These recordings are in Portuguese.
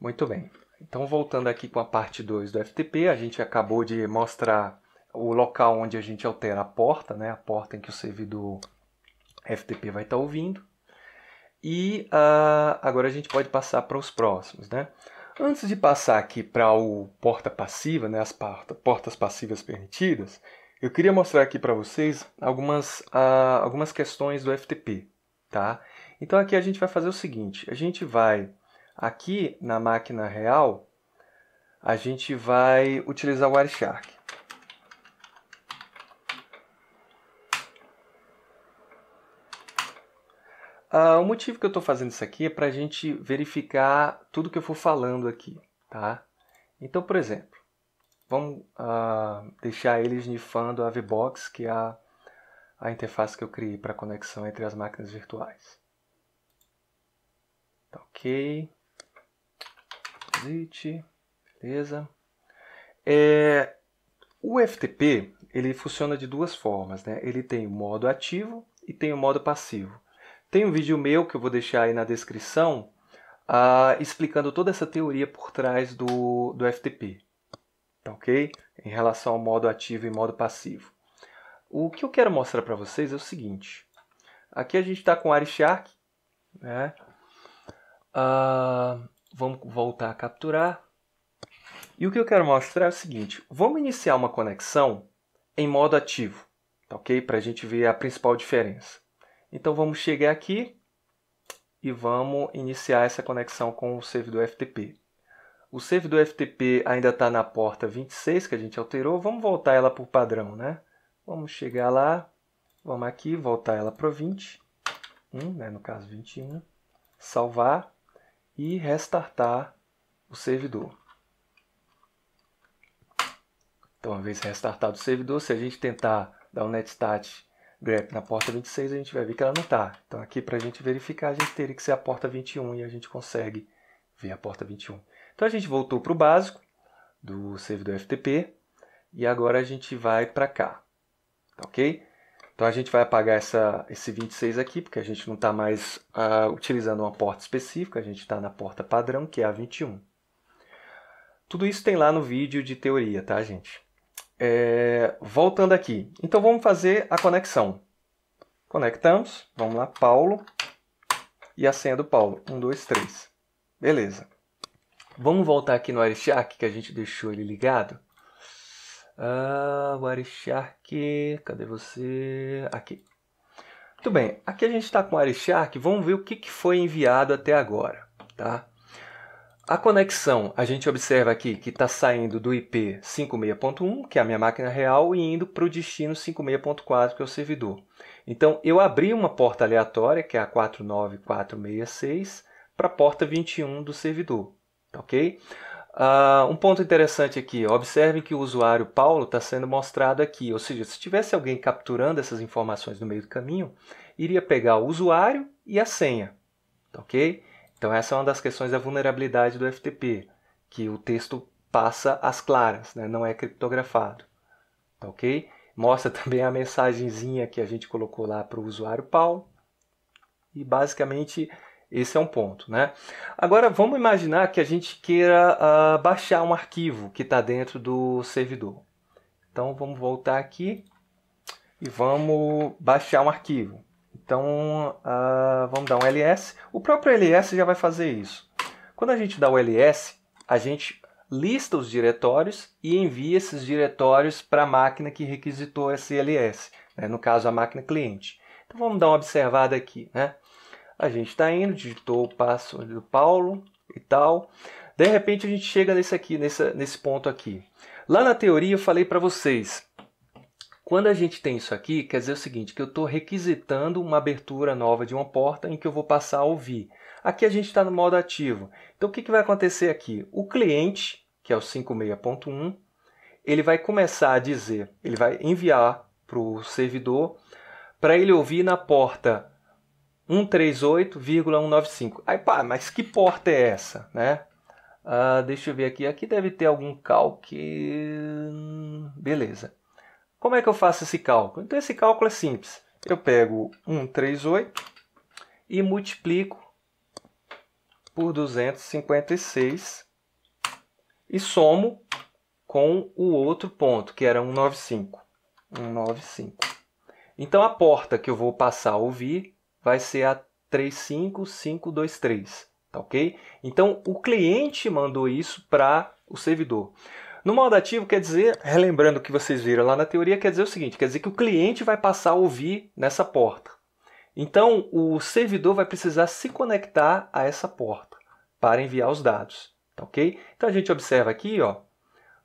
Muito bem. Então, voltando aqui com a parte 2 do FTP, a gente acabou de mostrar o local onde a gente altera a porta, né? a porta em que o servidor FTP vai estar tá ouvindo. E uh, agora a gente pode passar para os próximos. Né? Antes de passar aqui para o porta passiva, né? as porta, portas passivas permitidas, eu queria mostrar aqui para vocês algumas, uh, algumas questões do FTP. Tá? Então aqui a gente vai fazer o seguinte, a gente vai Aqui na máquina real, a gente vai utilizar o Wireshark. Ah, o motivo que eu estou fazendo isso aqui é para a gente verificar tudo que eu for falando aqui, tá? Então, por exemplo, vamos ah, deixar ele snifando a VBox, que é a, a interface que eu criei para conexão entre as máquinas virtuais. Tá ok beleza. É, o FTP ele funciona de duas formas, né? Ele tem o modo ativo e tem o modo passivo. Tem um vídeo meu que eu vou deixar aí na descrição uh, explicando toda essa teoria por trás do, do FTP, tá ok? Em relação ao modo ativo e modo passivo. O que eu quero mostrar para vocês é o seguinte. Aqui a gente está com o Arishark, né? Uh, Vamos voltar a capturar. E o que eu quero mostrar é o seguinte. Vamos iniciar uma conexão em modo ativo, tá ok? Para a gente ver a principal diferença. Então vamos chegar aqui e vamos iniciar essa conexão com o servidor FTP. O servidor FTP ainda está na porta 26 que a gente alterou. Vamos voltar ela para o padrão, né? Vamos chegar lá, vamos aqui, voltar ela para 20, 1, né? no caso 21, salvar e restartar o servidor. Então, uma vez restartado o servidor, se a gente tentar dar um netstat grep na porta 26, a gente vai ver que ela não está. Então, aqui para a gente verificar, a gente teria que ser a porta 21 e a gente consegue ver a porta 21. Então, a gente voltou para o básico do servidor FTP e agora a gente vai para cá, tá ok? Então a gente vai apagar essa, esse 26 aqui, porque a gente não está mais uh, utilizando uma porta específica, a gente está na porta padrão, que é a 21. Tudo isso tem lá no vídeo de teoria, tá, gente? É, voltando aqui. Então vamos fazer a conexão. Conectamos, vamos lá, Paulo. E a senha do Paulo, 1, 2, 3. Beleza. Vamos voltar aqui no Arishark, que a gente deixou ele ligado. Ah, Wireshark, cadê você? Aqui. Muito bem, aqui a gente está com o Wireshark, vamos ver o que, que foi enviado até agora, tá? A conexão, a gente observa aqui que está saindo do IP 56.1, que é a minha máquina real, e indo para o destino 56.4, que é o servidor. Então, eu abri uma porta aleatória, que é a 49466, para a porta 21 do servidor, tá ok? Uh, um ponto interessante aqui, observe que o usuário Paulo está sendo mostrado aqui, ou seja, se tivesse alguém capturando essas informações no meio do caminho, iria pegar o usuário e a senha, tá ok? Então essa é uma das questões da vulnerabilidade do FTP, que o texto passa às claras, né? não é criptografado, tá ok? Mostra também a mensagenzinha que a gente colocou lá para o usuário Paulo e basicamente esse é um ponto, né? Agora vamos imaginar que a gente queira uh, baixar um arquivo que está dentro do servidor. Então vamos voltar aqui e vamos baixar um arquivo. Então uh, vamos dar um ls. O próprio ls já vai fazer isso. Quando a gente dá o ls, a gente lista os diretórios e envia esses diretórios para a máquina que requisitou esse ls, né? no caso a máquina cliente. Então vamos dar uma observada aqui, né? a gente está indo, digitou o passo do Paulo e tal. De repente a gente chega nesse aqui, nesse nesse ponto aqui. Lá na teoria eu falei para vocês, quando a gente tem isso aqui, quer dizer o seguinte, que eu estou requisitando uma abertura nova de uma porta em que eu vou passar a ouvir. Aqui a gente está no modo ativo. Então o que, que vai acontecer aqui? O cliente, que é o 56.1, ele vai começar a dizer, ele vai enviar para o servidor para ele ouvir na porta 138,195. Aí, pá, mas que porta é essa, né? Ah, deixa eu ver aqui. Aqui deve ter algum cálculo. Beleza. Como é que eu faço esse cálculo? Então, esse cálculo é simples. Eu pego 138 e multiplico por 256 e somo com o outro ponto, que era 195. 195. Então, a porta que eu vou passar a ouvir vai ser a 35523, tá ok? Então o cliente mandou isso para o servidor. No modo ativo quer dizer, relembrando o que vocês viram lá na teoria, quer dizer o seguinte, quer dizer que o cliente vai passar a ouvir nessa porta. Então o servidor vai precisar se conectar a essa porta para enviar os dados, tá ok? Então a gente observa aqui, ó,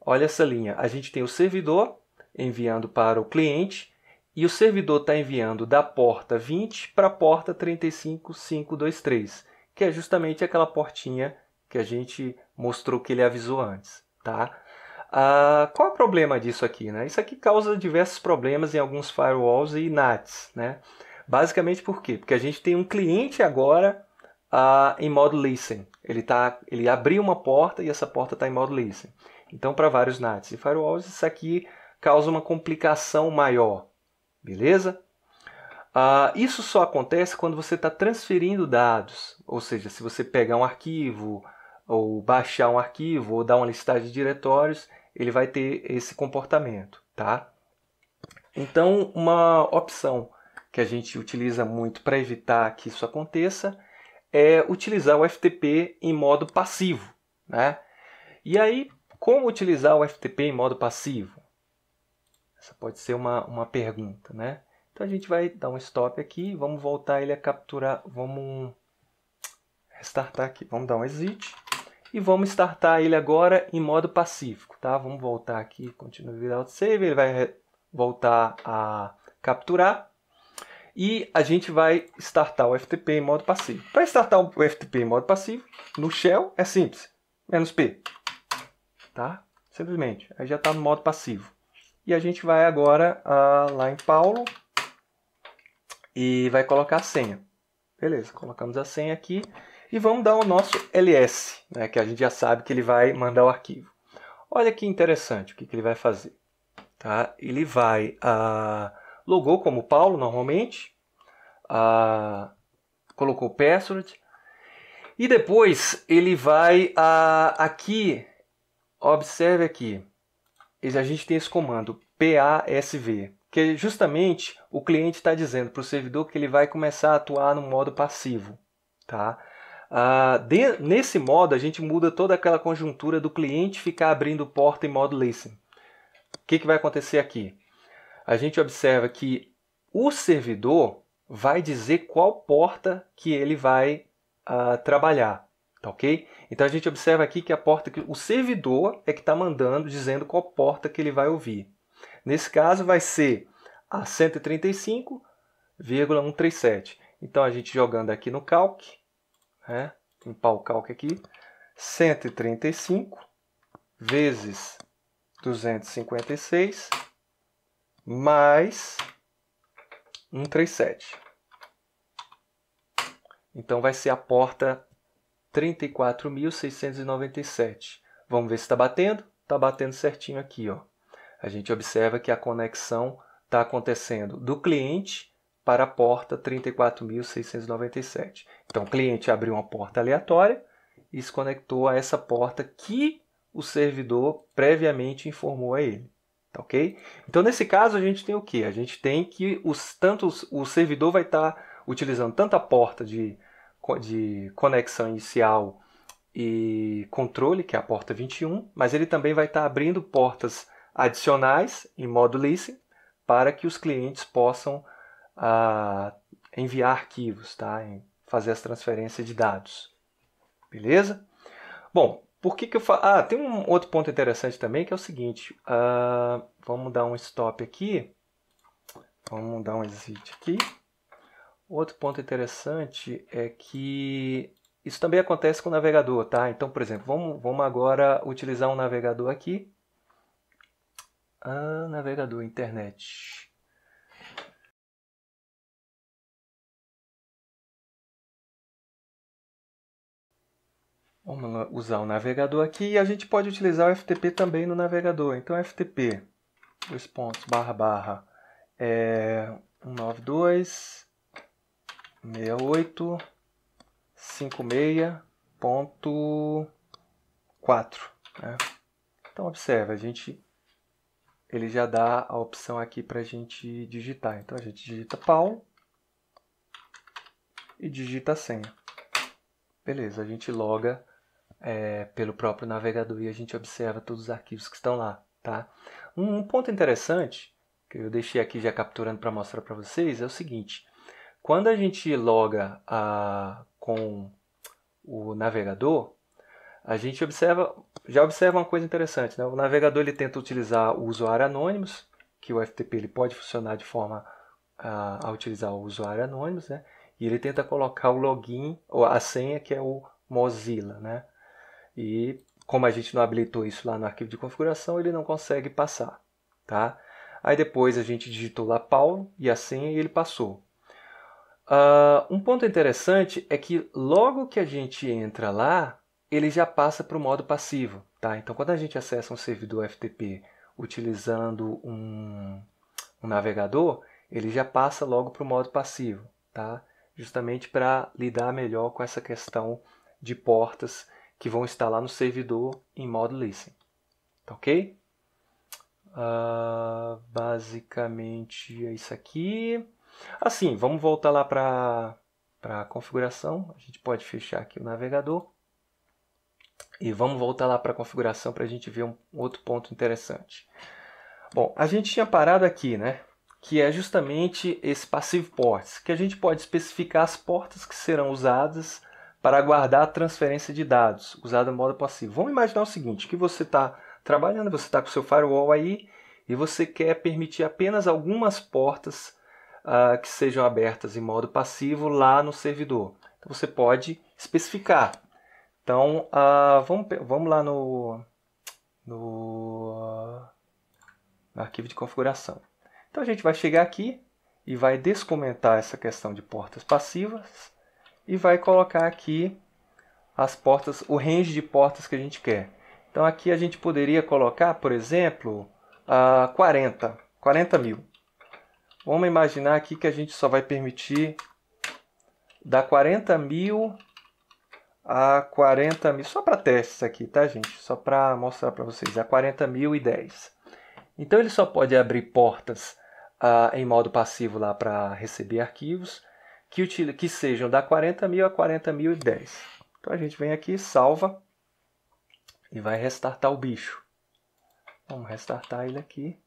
olha essa linha, a gente tem o servidor enviando para o cliente e o servidor está enviando da porta 20 para a porta 35523, que é justamente aquela portinha que a gente mostrou que ele avisou antes, tá? Ah, qual é o problema disso aqui, né? Isso aqui causa diversos problemas em alguns firewalls e NATs, né? Basicamente por quê? Porque a gente tem um cliente agora ah, em modo listen. Ele, tá, ele abriu uma porta e essa porta está em modo listen. Então, para vários NATs e firewalls, isso aqui causa uma complicação maior, Beleza? Ah, isso só acontece quando você está transferindo dados, ou seja, se você pegar um arquivo, ou baixar um arquivo, ou dar uma listagem de diretórios, ele vai ter esse comportamento, tá? Então, uma opção que a gente utiliza muito para evitar que isso aconteça é utilizar o FTP em modo passivo, né? E aí, como utilizar o FTP em modo passivo? Essa pode ser uma, uma pergunta, né? Então a gente vai dar um stop aqui, vamos voltar ele a capturar, vamos restartar aqui, vamos dar um exit e vamos startar ele agora em modo pacífico, tá? Vamos voltar aqui, continue virar o save, ele vai voltar a capturar e a gente vai startar o FTP em modo passivo. Para startar o FTP em modo passivo, no shell é simples, menos "-p", tá? Simplesmente, aí já está no modo passivo. E a gente vai agora ah, lá em Paulo e vai colocar a senha. Beleza, colocamos a senha aqui e vamos dar o nosso ls, né, que a gente já sabe que ele vai mandar o arquivo. Olha que interessante o que, que ele vai fazer. Tá? Ele vai, ah, logou como Paulo normalmente, ah, colocou password, e depois ele vai ah, aqui, observe aqui, a gente tem esse comando PASV, que é justamente o cliente está dizendo para o servidor que ele vai começar a atuar no modo passivo. Tá? Ah, de, nesse modo, a gente muda toda aquela conjuntura do cliente ficar abrindo porta em modo listen. O que, que vai acontecer aqui? A gente observa que o servidor vai dizer qual porta que ele vai ah, trabalhar. Tá ok? Então a gente observa aqui que a porta que o servidor é que está mandando, dizendo qual porta que ele vai ouvir. Nesse caso vai ser a 135,137. Então a gente jogando aqui no calc, né? limpar o calc aqui, 135 vezes 256 mais 137. Então vai ser a porta 34.697. Vamos ver se está batendo? Está batendo certinho aqui. Ó. A gente observa que a conexão está acontecendo do cliente para a porta 34.697. Então, o cliente abriu uma porta aleatória e se conectou a essa porta que o servidor previamente informou a ele. Tá ok? Então, nesse caso, a gente tem o que? A gente tem que os, tanto o servidor vai estar tá utilizando tanto a porta de de conexão inicial e controle, que é a porta 21, mas ele também vai estar abrindo portas adicionais em modo listen para que os clientes possam ah, enviar arquivos, tá? fazer as transferências de dados. Beleza? Bom, por que, que eu falo. Ah, tem um outro ponto interessante também que é o seguinte: ah, vamos dar um stop aqui, vamos dar um exit aqui. Outro ponto interessante é que isso também acontece com o navegador, tá? Então, por exemplo, vamos, vamos agora utilizar um navegador aqui. Ah, navegador, internet. Vamos usar o navegador aqui e a gente pode utilizar o FTP também no navegador. Então, FTP, dois pontos, barra, barra, é, 192 6856.4. Né? Então observa, a gente ele já dá a opção aqui para a gente digitar. Então a gente digita pau e digita a senha. Beleza, a gente loga é, pelo próprio navegador e a gente observa todos os arquivos que estão lá. Tá? um ponto interessante que eu deixei aqui já capturando para mostrar para vocês é o seguinte. Quando a gente loga a, ah, com o navegador, a gente observa, já observa uma coisa interessante. Né? O navegador ele tenta utilizar o usuário anônimo, que o FTP ele pode funcionar de forma a, ah, a utilizar o usuário anônimo, né? e ele tenta colocar o login ou a senha que é o Mozilla, né? E como a gente não habilitou isso lá no arquivo de configuração, ele não consegue passar, tá? Aí depois a gente digitou lá Paulo e a senha e ele passou. Uh, um ponto interessante é que logo que a gente entra lá, ele já passa para o modo passivo. Tá? Então, quando a gente acessa um servidor FTP utilizando um, um navegador, ele já passa logo para o modo passivo, tá? justamente para lidar melhor com essa questão de portas que vão estar lá no servidor em modo listen. Tá ok? Uh, basicamente é isso aqui. Assim, vamos voltar lá para a configuração. A gente pode fechar aqui o navegador. E vamos voltar lá para a configuração para a gente ver um outro ponto interessante. Bom, a gente tinha parado aqui, né? Que é justamente esse passive ports, que a gente pode especificar as portas que serão usadas para guardar a transferência de dados, usada em modo passivo. Vamos imaginar o seguinte, que você está trabalhando, você está com o seu firewall aí, e você quer permitir apenas algumas portas uh, que sejam abertas em modo passivo lá no servidor. Então, você pode especificar. Então, uh, vamos, vamos lá no, no, no arquivo de configuração. Então, a gente vai chegar aqui e vai descomentar essa questão de portas passivas e vai colocar aqui as portas, o range de portas que a gente quer. Então aqui a gente poderia colocar, por exemplo, uh, 40, 40 mil. Vamos imaginar aqui que a gente só vai permitir dar 40 mil a 40 mil, só para testes aqui, tá gente? Só para mostrar para vocês, é a 40 mil e 10. Então ele só pode abrir portas ah, em modo passivo lá para receber arquivos que, que sejam da 40 mil a 40 mil e 10. Então a gente vem aqui, salva e vai restartar o bicho. Vamos restartar ele aqui.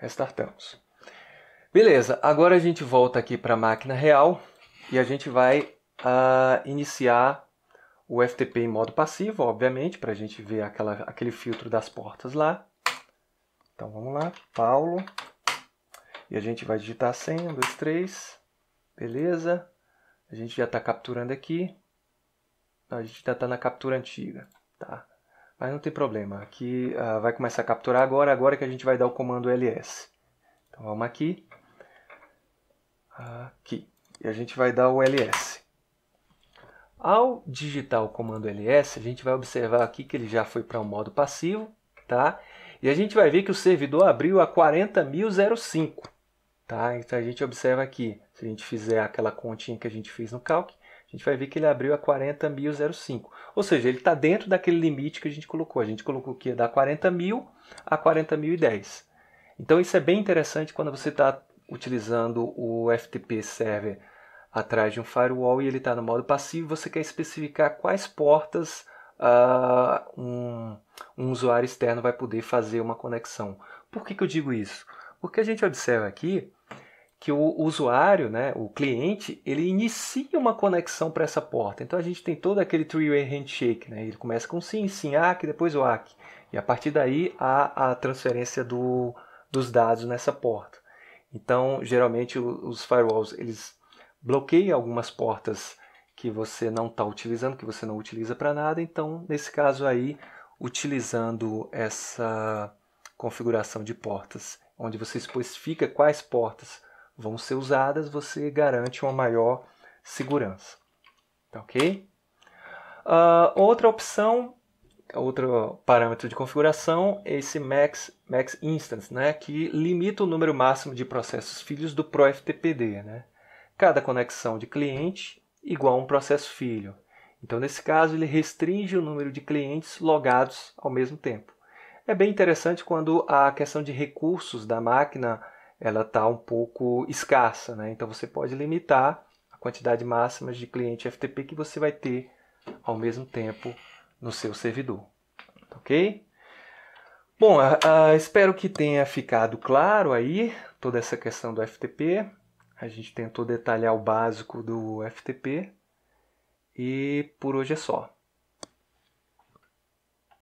Restartamos. Beleza, agora a gente volta aqui para a máquina real e a gente vai uh, iniciar o FTP em modo passivo, obviamente, para a gente ver aquela, aquele filtro das portas lá. Então vamos lá, Paulo. E a gente vai digitar a senha, 1, 2, 3. Beleza. A gente já está capturando aqui. Não, a gente já está na captura antiga. Tá. Mas não tem problema, aqui uh, vai começar a capturar agora, agora que a gente vai dar o comando ls. Então vamos aqui, aqui, e a gente vai dar o ls. Ao digitar o comando ls, a gente vai observar aqui que ele já foi para o um modo passivo, tá? E a gente vai ver que o servidor abriu a 40.005, tá? Então a gente observa aqui, se a gente fizer aquela continha que a gente fez no calc, a gente vai ver que ele abriu a 40.005. Ou seja, ele está dentro daquele limite que a gente colocou. A gente colocou que ia dar 40.000 a 40.010. Então isso é bem interessante quando você está utilizando o FTP Server atrás de um firewall e ele está no modo passivo, você quer especificar quais portas uh, um, um, usuário externo vai poder fazer uma conexão. Por que, que eu digo isso? Porque a gente observa aqui que o usuário, né, o cliente, ele inicia uma conexão para essa porta. Então a gente tem todo aquele three-way handshake, né? Ele começa com sim, sim, ACK, depois o ACK. E a partir daí há a transferência do, dos dados nessa porta. Então, geralmente os firewalls, eles bloqueiam algumas portas que você não está utilizando, que você não utiliza para nada. Então, nesse caso aí, utilizando essa configuração de portas, onde você especifica quais portas vão ser usadas, você garante uma maior segurança. Tá ok? Uh, outra opção, outro parâmetro de configuração é esse max, max instance, né, que limita o número máximo de processos filhos do ProFTPD. Né? Cada conexão de cliente igual a um processo filho. Então, nesse caso, ele restringe o número de clientes logados ao mesmo tempo. É bem interessante quando a questão de recursos da máquina ela está um pouco escassa, né? Então você pode limitar a quantidade máxima de cliente FTP que você vai ter ao mesmo tempo no seu servidor, tá ok? Bom, uh, uh, espero que tenha ficado claro aí toda essa questão do FTP. A gente tentou detalhar o básico do FTP e por hoje é só.